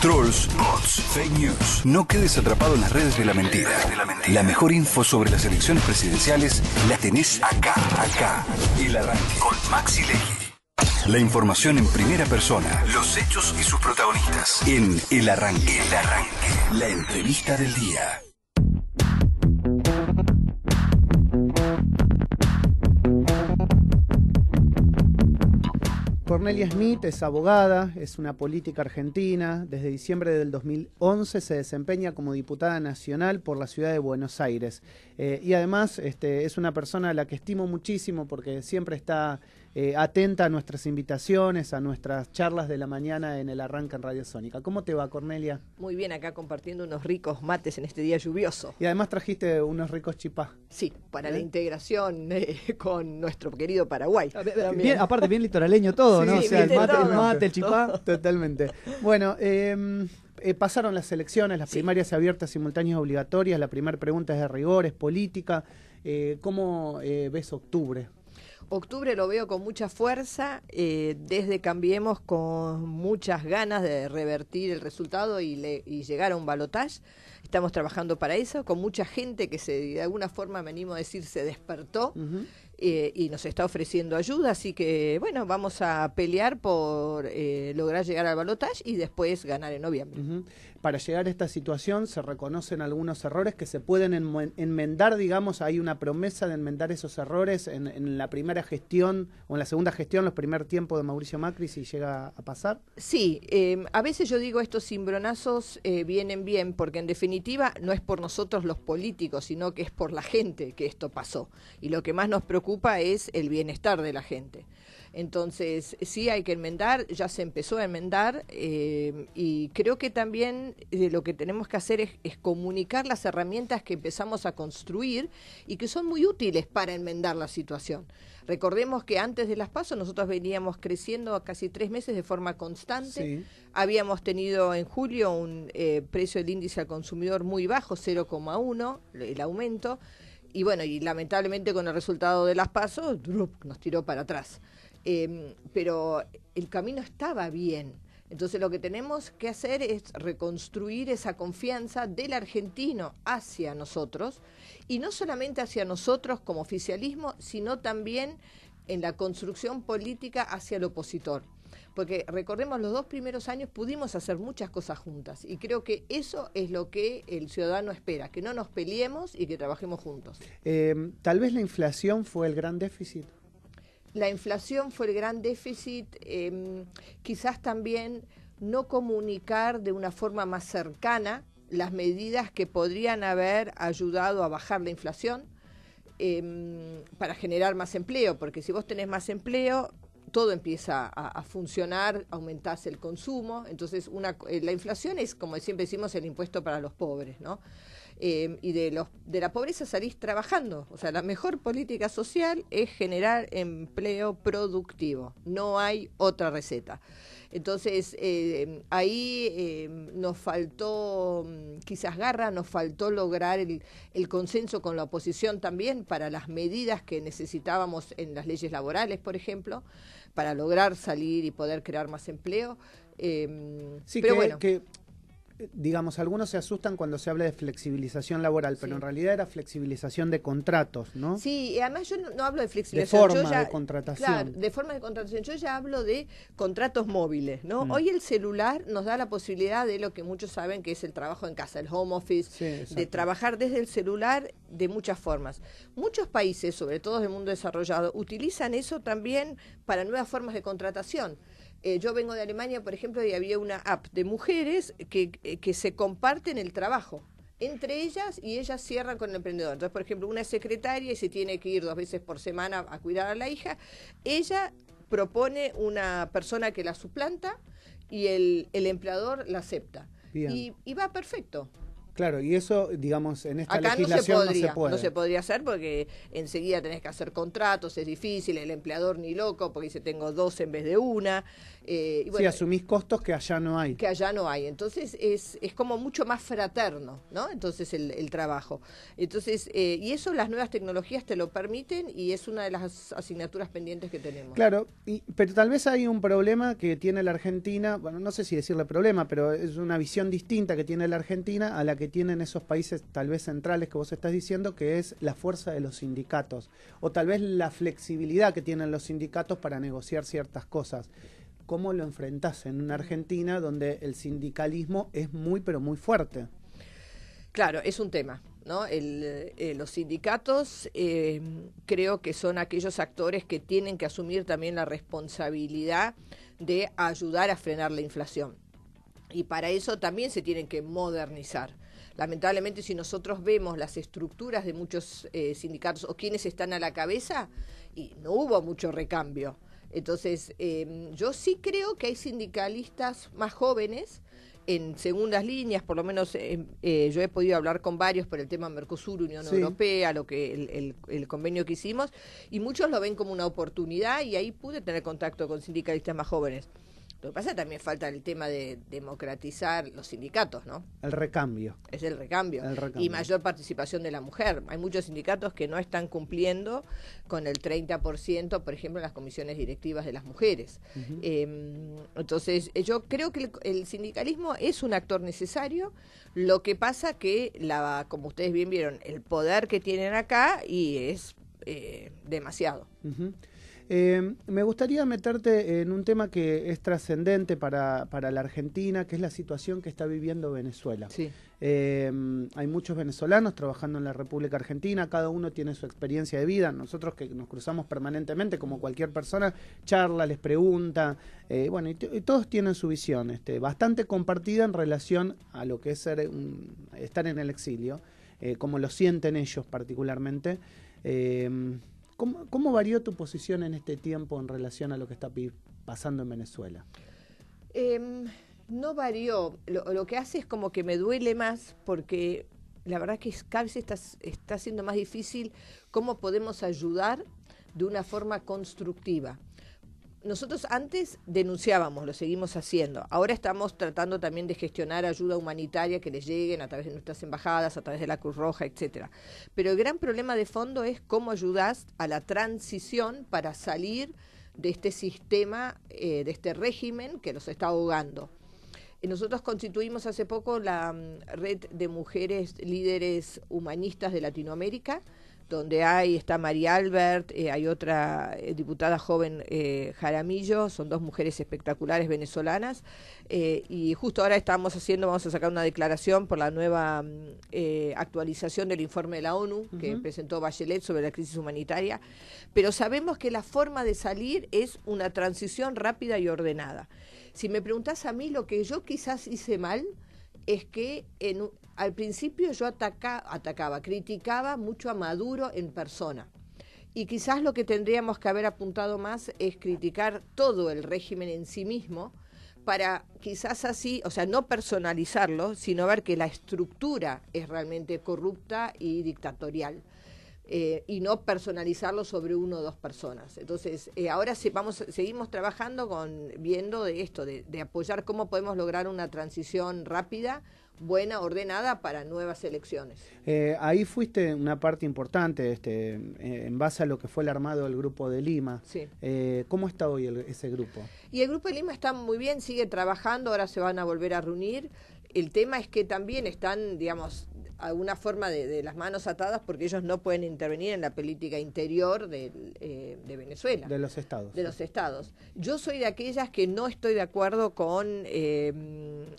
Trolls, bots, fake news. No quedes atrapado en las redes de la mentira. La mejor info sobre las elecciones presidenciales la tenés acá, acá. El arranque con Maxi Legi. La información en primera persona. Los hechos y sus protagonistas. En El Arranque. El Arranque. La entrevista del día. Cornelia Smith es abogada, es una política argentina. Desde diciembre del 2011 se desempeña como diputada nacional por la ciudad de Buenos Aires. Eh, y además este, es una persona a la que estimo muchísimo porque siempre está eh, atenta a nuestras invitaciones, a nuestras charlas de la mañana en el Arranca en Radio Sónica. ¿Cómo te va, Cornelia? Muy bien, acá compartiendo unos ricos mates en este día lluvioso. Y además trajiste unos ricos chipás. Sí, para la ¿Eh? integración eh, con nuestro querido Paraguay. Ah, bien, aparte, bien litoraleño todo, ¿no? o sea, el mate, el mate, chipá. Totalmente. Bueno, em, pasaron las elecciones, las primarias abiertas, simultáneas obligatorias. La primera pregunta es de rigor, es política. ¿Cómo ves octubre? Octubre lo veo con mucha fuerza, eh, desde Cambiemos con muchas ganas de revertir el resultado y, llegar a un balotaje. Estamos trabajando para eso, con mucha gente que se, de alguna forma, venimos a decir, se despertó. Eh, y nos está ofreciendo ayuda, así que bueno, vamos a pelear por eh, lograr llegar al balotaje y después ganar en noviembre. Para llegar a esta situación se reconocen algunos errores que se pueden enmendar, digamos, hay una promesa de enmendar esos errores en, la primera gestión o en la segunda gestión, los primer tiempos de Mauricio Macri, si llega a pasar. Sí, em, a veces yo digo estos cimbronazos eh, vienen bien porque en definitiva no es por nosotros los políticos, sino que es por la gente que esto pasó. Y lo que más nos preocupa es el bienestar de la gente. Entonces, sí hay que enmendar, ya se empezó a enmendar eh, y creo que también eh, lo que tenemos que hacer es, comunicar las herramientas que empezamos a construir y que son muy útiles para enmendar la situación. Recordemos que antes de las pasos nosotros veníamos creciendo a casi tres meses de forma constante. Habíamos tenido en julio un eh, precio del índice al consumidor muy bajo, 0,1, el aumento. Y bueno, y lamentablemente con el resultado de las pasos, nos tiró para atrás. Em, pero el camino estaba bien. Entonces lo que tenemos que hacer es reconstruir esa confianza del argentino hacia nosotros y no solamente hacia nosotros como oficialismo, sino también en la construcción política hacia el opositor. Porque recordemos, los dos primeros años pudimos hacer muchas cosas juntas y creo que eso es lo que el ciudadano espera, que no nos peleemos y que trabajemos juntos. Em, tal vez la inflación fue el gran déficit la inflación fue el gran déficit, em, quizás también no comunicar de una forma más cercana las medidas que podrían haber ayudado a bajar la inflación em, para generar más empleo, porque si vos tenés más empleo, todo empieza a, funcionar, aumentás el consumo, entonces una, eh, la inflación es, como siempre decimos, el impuesto para los pobres, ¿no? Em, y de, los, de la pobreza salís trabajando. O sea, la mejor política social es generar empleo productivo. No hay otra receta. Entonces, em, ahí em, nos faltó mm, quizás garra, nos faltó lograr el, consenso con la oposición también para las medidas que necesitábamos en las leyes laborales, por ejemplo, para lograr salir y poder crear más empleo. sí, pero bueno digamos, algunos se asustan cuando se habla de flexibilización laboral, pero en realidad era flexibilización de contratos, ¿no? Sí, y además yo no, hablo de flexibilización. De forma ya, de contratación. Claro, de forma de contratación. Yo ya hablo de contratos móviles, ¿no? Mm. Hoy el celular nos da la posibilidad de lo que muchos saben que es el trabajo en casa, el home office, de trabajar desde el celular de muchas formas. Muchos países, sobre todo del mundo desarrollado, utilizan eso también para nuevas formas de contratación. Eh, yo vengo de Alemania, por ejemplo, y había una app de mujeres eh, que, se comparten el trabajo entre ellas y ellas cierran con el emprendedor. Entonces, por ejemplo, una secretaria y se tiene que ir dos veces por semana a cuidar a la hija, ella propone una persona que la suplanta y el, el empleador la acepta. Y, y, va perfecto. Claro, y eso, digamos, en esta legislación no se, podría, no No se podría hacer porque enseguida tenés que hacer contratos, es difícil, el empleador ni loco porque dice tengo dos en vez de una. Si eh, y asumís costos que allá no hay. Que allá no hay. Entonces es, es como mucho más fraterno, ¿no? Entonces el, trabajo. Entonces, eh, y eso las nuevas tecnologías te lo permiten y es una de las asignaturas pendientes que tenemos. Claro, pero tal vez hay un problema que tiene la Argentina, bueno, no sé si decirle problema, pero es una visión distinta que tiene la Argentina a la que tienen esos países tal vez centrales que vos estás diciendo, que es la fuerza de los sindicatos, o tal vez la flexibilidad que tienen los sindicatos para negociar ciertas cosas cómo lo enfrentás en una Argentina donde el sindicalismo es muy, pero muy fuerte. Claro, es un tema. ¿no? Eh, los sindicatos eh, creo que son aquellos actores que tienen que asumir también la responsabilidad de ayudar a frenar la inflación. Y para eso también se tienen que modernizar. Lamentablemente, si nosotros vemos las estructuras de muchos eh, sindicatos o quienes están a la cabeza, y no hubo mucho recambio. Entonces, em, yo sí creo que hay sindicalistas más jóvenes en segundas líneas, por lo menos em, eh, yo he podido hablar con varios por el tema Mercosur, Unión Europea, lo que el, convenio que hicimos, y muchos lo ven como una oportunidad y ahí pude tener contacto con sindicalistas más jóvenes. Lo que pasa también falta el tema de democratizar los sindicatos, ¿no? El recambio. Es el recambio. Y mayor participación de la mujer. Hay muchos sindicatos que no están cumpliendo con el 30%, por ejemplo, en las comisiones directivas de las mujeres. Em, entonces, eh, yo creo que el, sindicalismo es un actor necesario. Lo que pasa que, la, como ustedes bien vieron, el poder que tienen acá y es eh, demasiado. Eh, me gustaría meterte en un tema que es trascendente para, la Argentina, que es la situación que está viviendo Venezuela. Eh, hay muchos venezolanos trabajando en la República Argentina, cada uno tiene su experiencia de vida. Nosotros que nos cruzamos permanentemente, como cualquier persona, charla, les pregunta. Eh, bueno, y, todos tienen su visión, este, bastante compartida en relación a lo que es ser, estar en el exilio, como lo sienten ellos particularmente. ¿Cómo, varió tu posición en este tiempo en relación a lo que está pasando en Venezuela? Em, no varió. Lo, que hace es como que me duele más porque la verdad que cada vez está, está siendo más difícil cómo podemos ayudar de una forma constructiva nosotros antes denunciábamos, lo seguimos haciendo. Ahora estamos tratando también de gestionar ayuda humanitaria que les lleguen a través de nuestras embajadas, a través de la Cruz Roja, etcétera. Pero el gran problema de fondo es cómo ayudas a la transición para salir de este sistema, eh, de este régimen que nos está ahogando. Eh, nosotros constituimos hace poco la mm, red de mujeres líderes humanistas de Latinoamérica donde hay, está María Albert, eh, hay otra eh, diputada joven, eh, Jaramillo, son dos mujeres espectaculares venezolanas, y justo ahora estamos haciendo, vamos a sacar una declaración por la nueva mm, actualización del informe de la ONU que presentó Bachelet sobre la crisis humanitaria, pero sabemos que la forma de salir es una transición rápida y ordenada. Si me preguntás a mí lo que yo quizás hice mal, es que en, al principio yo atacaba, criticaba mucho a Maduro en persona. Y quizás lo que tendríamos que haber apuntado más es criticar todo el régimen en sí mismo para quizás así, o sea, no personalizarlo, sino ver que la estructura es realmente corrupta y dictatorial. Eh, y no personalizarlo sobre uno o dos personas. Entonces, eh, ahora vamos, seguimos trabajando con viendo de esto, de, de apoyar cómo podemos lograr una transición rápida buena, ordenada para nuevas elecciones. Eh, ahí fuiste una parte importante, este, en base a lo que fue el armado del Grupo de Lima. Eh, ¿Cómo está hoy ese grupo? Y el Grupo de Lima está muy bien, sigue trabajando, ahora se van a volver a reunir. El tema es que también están, digamos, alguna forma de, las manos atadas porque ellos no pueden intervenir en la política interior eh, de, Venezuela. De los estados. De los estados. Yo soy de aquellas que no estoy de acuerdo con eh,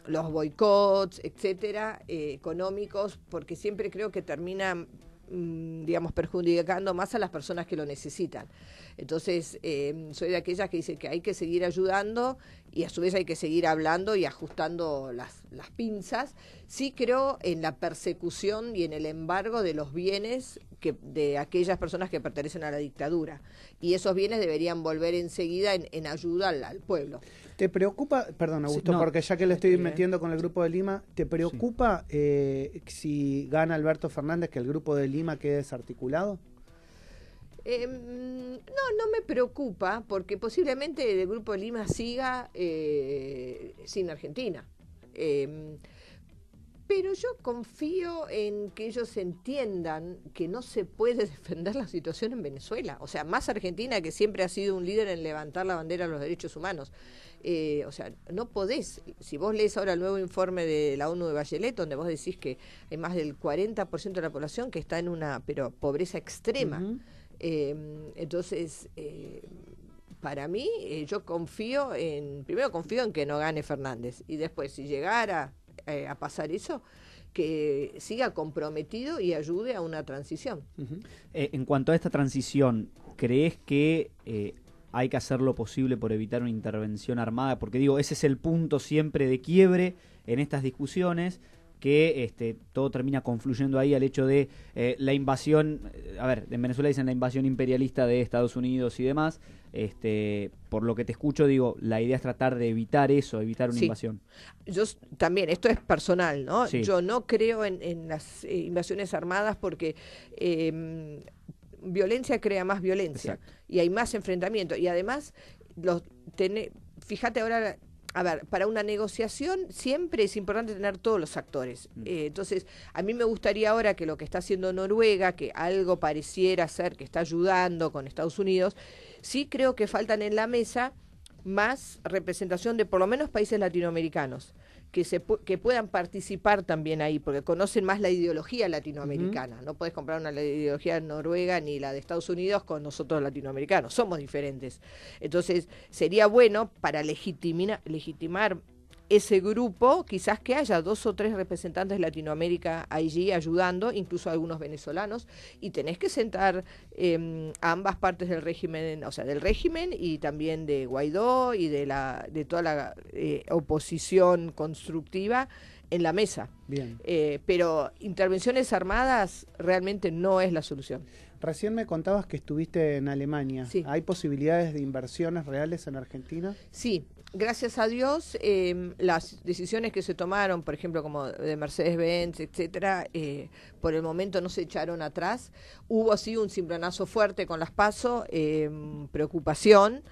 los boicots, etcétera, eh, económicos, porque siempre creo que terminan Mm, digamos, perjudicando más a las personas que lo necesitan. Entonces, eh, soy de aquellas que dicen que hay que seguir ayudando y a su vez hay que seguir hablando y ajustando las, pinzas. Sí creo en la persecución y en el embargo de los bienes de aquellas personas que pertenecen a la dictadura. Y esos bienes deberían volver enseguida en, en ayuda al pueblo. ¿Te preocupa, perdón Augusto, porque ya que le estoy metiendo con el grupo de Lima, ¿te preocupa eh, si gana Alberto Fernández que el grupo de Lima quede desarticulado? Em, no, no me preocupa porque posiblemente el Grupo de Lima siga eh, sin Argentina. Em, pero yo confío en que ellos entiendan que no se puede defender la situación en Venezuela. O sea, más Argentina que siempre ha sido un líder en levantar la bandera de los derechos humanos. Eh, o sea, no podés, si vos lees ahora el nuevo informe de la ONU de Bachelet, donde vos decís que hay más del 40% de la población que está en una pero pobreza extrema. Eh, entonces, eh, para mí, yo confío en, primero confío en que no gane Fernández, y después, si llegara a pasar eso, que siga comprometido y ayude a una transición. en cuanto a esta transición, ¿crees que hay que hacer lo posible por evitar una intervención armada, porque digo, ese es el punto siempre de quiebre en estas discusiones, que este, todo termina confluyendo ahí al hecho de eh, la invasión, a ver, en Venezuela dicen la invasión imperialista de Estados Unidos y demás, este, por lo que te escucho, digo, la idea es tratar de evitar eso, evitar una invasión. Yo también, esto es personal, ¿no? Yo no creo en, las eh, invasiones armadas porque... Em, violencia crea más violencia y hay más enfrentamiento. Y además, los fíjate ahora, a ver, para una negociación siempre es importante tener todos los actores. Mm. Eh, entonces, a mí me gustaría ahora que lo que está haciendo Noruega, que algo pareciera ser que está ayudando con Estados Unidos, sí creo que faltan en la mesa más representación de por lo menos países latinoamericanos que, se que puedan participar también ahí, porque conocen más la ideología latinoamericana. No puedes comprar una ideología noruega ni la de Estados Unidos con nosotros latinoamericanos, somos diferentes. Entonces, sería bueno para legitimar ese grupo, quizás que haya dos o tres representantes de Latinoamérica allí ayudando, incluso algunos venezolanos, y tenés que sentar a em, ambas partes del régimen, o sea, del régimen y también de Guaidó y de, la, de toda la eh, oposición constructiva en la mesa. Bien. Eh, pero intervenciones armadas realmente no es la solución. Recién me contabas que estuviste en Alemania. ¿Hay posibilidades de inversiones reales en Argentina? Sí, gracias a Dios, em, las decisiones que se tomaron, por ejemplo, como de Mercedes-Benz, etcétera, eh, por el momento no se echaron atrás. Hubo así un cimbronazo fuerte con las PASO, em, preocupación,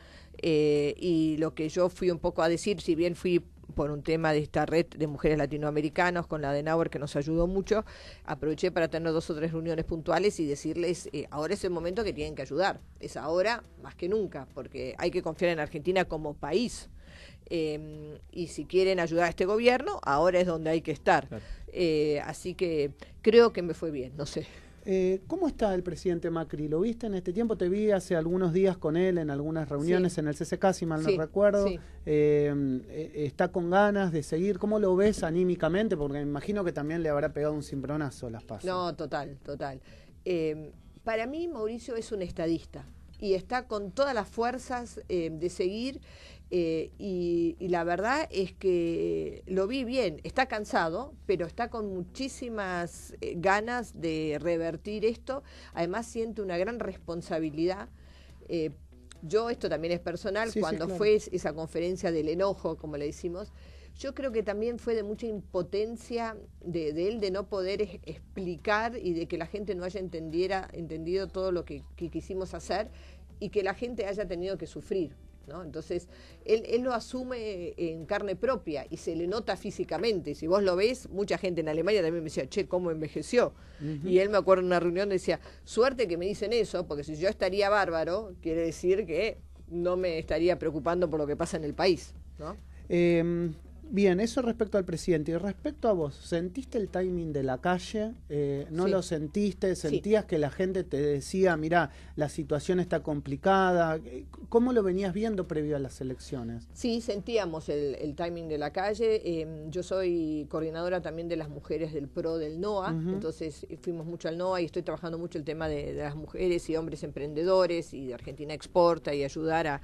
eh, y lo que yo fui un poco a decir, si bien fui por un tema de esta red de mujeres latinoamericanas con la de Nauer que nos ayudó mucho, aproveché para tener dos o tres reuniones puntuales y decirles, eh, ahora es el momento que tienen que ayudar, es ahora más que nunca, porque hay que confiar en Argentina como país. Em, y si quieren ayudar a este gobierno, ahora es donde hay que estar. Eh, así que creo que me fue bien, no sé. Eh, ¿Cómo está el presidente Macri? ¿Lo viste en este tiempo? Te vi hace algunos días con él en algunas reuniones en el CCK, si mal no recuerdo. Em, eh, ¿Está con ganas de seguir? ¿Cómo lo ves anímicamente? Porque me imagino que también le habrá pegado un cimbronazo las pasas. No, total, total. Em, para mí, Mauricio es un estadista y está con todas las fuerzas de seguir eh, y, la verdad es que lo vi bien, está cansado, pero está con muchísimas eh, ganas de revertir esto. Además siente una gran responsabilidad. Eh, yo, esto también es personal, cuando fue esa conferencia del enojo, como le decimos, yo creo que también fue de mucha impotencia de, él de no poder explicar y de que la gente no haya entendiera, entendido todo lo que quisimos hacer y que la gente haya tenido que sufrir entonces, él, lo asume en carne propia y se le nota físicamente. Si vos lo ves, mucha gente en Alemania también me decía, che, cómo envejeció. Y él me acuerdo en una reunión decía, suerte que me dicen eso, porque si yo estaría bárbaro, quiere decir que no me estaría preocupando por lo que pasa en el país, em, Bien, eso respecto al presidente. Y respecto a vos, ¿sentiste el timing de la calle? Eh, ¿No lo sentiste? ¿Sentías que la gente te decía, mira, la situación está complicada? Eh, ¿Cómo lo venías viendo previo a las elecciones? Sí, sentíamos el, timing de la calle. Em, yo soy coordinadora también de las mujeres del PRO del NOA, entonces eh, fuimos mucho al NOA y estoy trabajando mucho el tema de, las mujeres y hombres emprendedores y de Argentina Exporta y ayudar a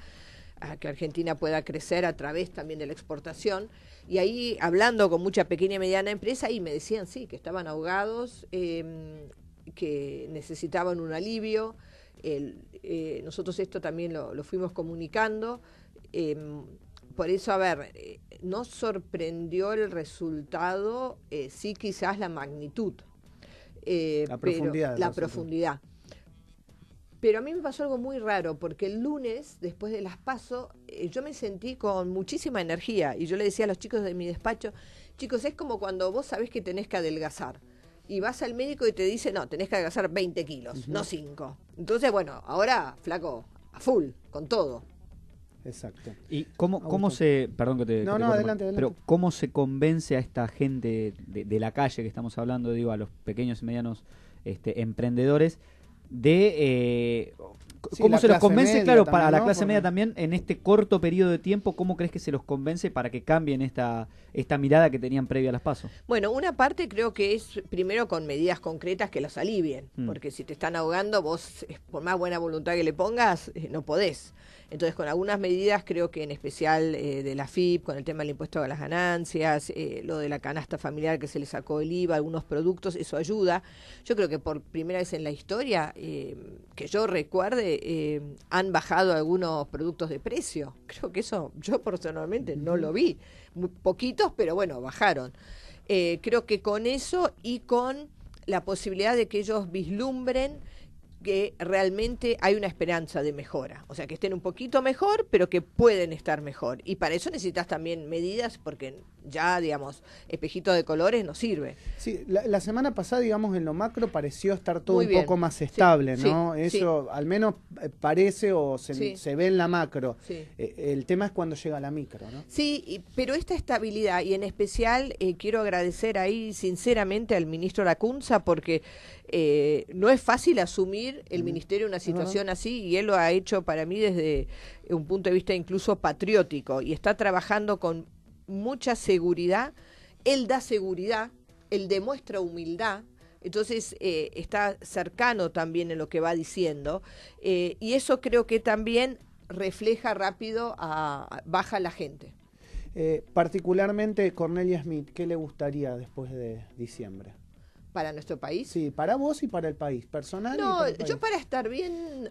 que Argentina pueda crecer a través también de la exportación. Y ahí, hablando con mucha pequeña y mediana empresa, y me decían, sí, que estaban ahogados, em, que necesitaban un alivio. Eh, nosotros esto también lo, fuimos comunicando. Em, por eso, a ver, eh, no nos sorprendió el resultado, eh, sí quizás la magnitud. la la profundidad. Pero a mí me pasó algo muy raro, porque el lunes, después de las paso, eh, yo me sentí con muchísima energía y yo le decía a los chicos de mi despacho, chicos, es como cuando vos sabés que tenés que adelgazar y vas al médico y te dice, no, tenés que adelgazar 20 kilos, no 5. Entonces, bueno, ahora, flaco, a full, con todo. Exacto. ¿Y cómo, cómo se, perdón que te... Pero cómo se convence a esta gente de, la calle que estamos hablando, digo, a los pequeños y medianos este, emprendedores de eh, ¿Cómo se los convence, claro, para la clase media también, en este corto periodo de tiempo, cómo crees que se los convence para que cambien esta, esta mirada que tenían previa a las pasos? Bueno, una parte creo que es primero con medidas concretas que los alivien, mm. porque si te están ahogando, vos, por más buena voluntad que le pongas, eh, no podés. Entonces, con algunas medidas, creo que en especial eh, de la FIP, con el tema del impuesto a las ganancias, eh, lo de la canasta familiar que se le sacó el IVA, algunos productos, eso ayuda. Yo creo que por primera vez en la historia, eh, que yo recuerde, han bajado algunos productos de precio. Creo que eso yo personalmente no lo vi. Muy poquitos, pero bueno, bajaron. creo que con eso y con la posibilidad de que ellos vislumbren que realmente hay una esperanza de mejora. O sea, que estén un poquito mejor, pero que pueden estar mejor. Y para eso necesitas también medidas, porque ya, digamos, espejito de colores no sirve. Sí, la, semana pasada, digamos, en lo macro pareció estar todo un poco más estable, ¿no? eso al menos eh, parece o se, ve en la macro. Eh, el tema es cuando llega la micro, ¿no? Sí, pero esta estabilidad, y en especial eh, quiero agradecer ahí sinceramente al ministro Lacunza, porque eh, no es fácil asumir el ministerio una situación así y él lo ha hecho para mí desde un punto de vista incluso patriótico y está trabajando con mucha seguridad. Él da seguridad, él demuestra humildad, entonces eh, está cercano también en lo que va diciendo eh, y eso creo que también refleja rápido a, baja la gente. particularmente Cornelia Smith, ¿qué le gustaría después de diciembre? para nuestro país. Sí, para vos y para el país, personal. No, yo para estar bien,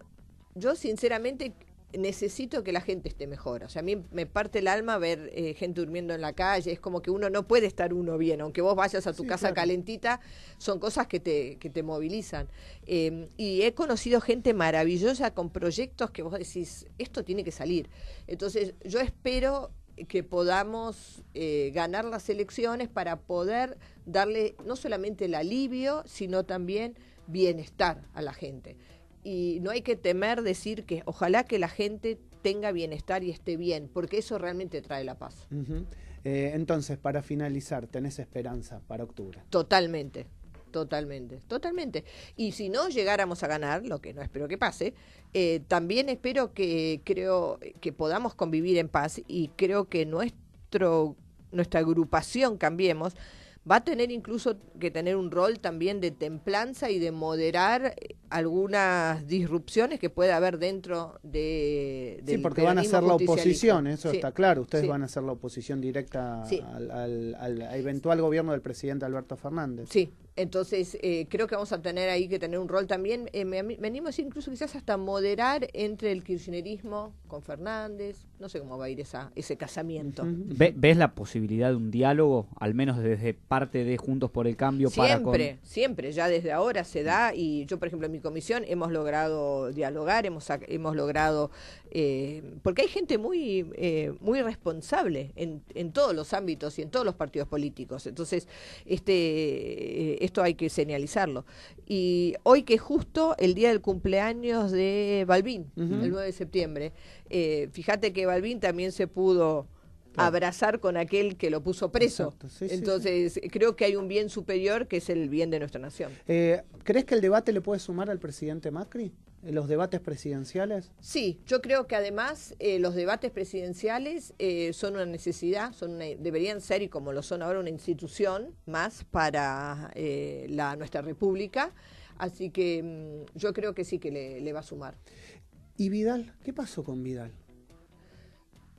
yo sinceramente necesito que la gente esté mejor. O sea, a mí me parte el alma ver eh, gente durmiendo en la calle. Es como que uno no puede estar uno bien. Aunque vos vayas a tu casa calentita, son cosas que te, te movilizan. Em, y he conocido gente maravillosa con proyectos que vos decís, esto tiene que salir. Entonces, yo espero que podamos eh, ganar las elecciones para poder darle no solamente el alivio, sino también bienestar a la gente. Y no hay que temer decir que ojalá que la gente tenga bienestar y esté bien, porque eso realmente trae la paz. Eh, entonces, para finalizar, ¿tenés esperanza para octubre? Totalmente. Totalmente, totalmente. Y si no llegáramos a ganar, lo que no espero que pase, eh, también espero que creo que podamos convivir en paz y creo que nuestro nuestra agrupación cambiemos va a tener incluso que tener un rol también de templanza y de moderar eh, algunas disrupciones que pueda haber dentro de... sí, porque van a ser la oposición, eso está claro. Ustedes van a ser la oposición directa al, al, eventual gobierno del presidente Alberto Fernández. Sí, entonces, eh, creo que vamos a tener ahí que tener un rol también. Eh, me, animo a decir, incluso quizás hasta moderar entre el kirchnerismo con Fernández. No sé cómo va a ir esa, ese casamiento. ¿Ves la posibilidad de un diálogo, al menos desde parte de Juntos por el Cambio? Siempre, para con... siempre. Ya desde ahora se da. Y yo, por ejemplo, en mi comisión hemos logrado dialogar, hemos, hemos logrado eh, porque hay gente muy, eh, muy responsable en, todos los ámbitos y en todos los partidos políticos. Entonces, este, eh, esto hay que señalizarlo. Y hoy que justo el día del cumpleaños de Balbín, el 9 de septiembre, fíjate que Balbín también se pudo... abrazar con aquel que lo puso preso. Entonces, creo que hay un bien superior que es el bien de nuestra nación. ¿Crees que el debate le puede sumar al presidente Macri? los debates presidenciales? Sí, yo creo que además eh, los debates presidenciales eh, son una necesidad, son deberían ser y como lo son ahora una institución más para eh, nuestra república. Así que mm, yo creo que sí que le, va a sumar. ¿Y Vidal? ¿Qué pasó con Vidal?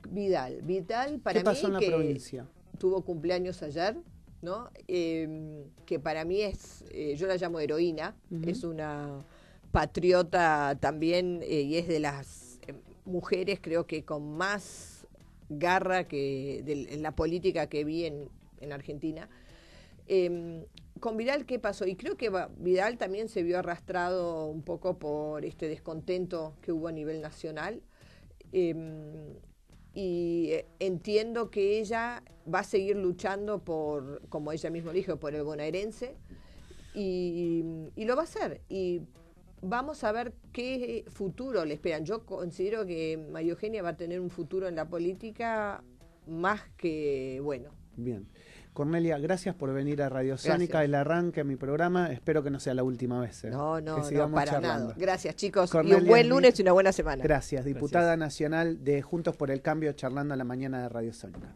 Vidal, Vidal para ¿Qué pasó en la provincia? tuvo cumpleaños ayer, ¿no? que para mí es, yo la llamo heroína, es una patriota también eh, y es de las eh, mujeres creo que con más garra que de la política que vi en, Argentina. Em, con Vidal, ¿qué pasó? Y creo que Vidal también se vio arrastrado un poco por este descontento que hubo a nivel nacional. Em, y eh, entiendo que ella va a seguir luchando por, como ella misma dijo, por el bonaerense. Y, y, lo va a hacer. Y vamos a ver qué futuro le esperan. Yo considero que María Eugenia va a tener un futuro en la política más que bueno. Bien. Cornelia, gracias por venir a Radio Sónica, el arranque a mi programa. Espero que no sea la última vez. ¿eh? No, no, no, para nada. Gracias, chicos. y un buen lunes y una buena semana. Gracias, diputada nacional de Juntos por el Cambio, charlando a la mañana de Radio Sónica.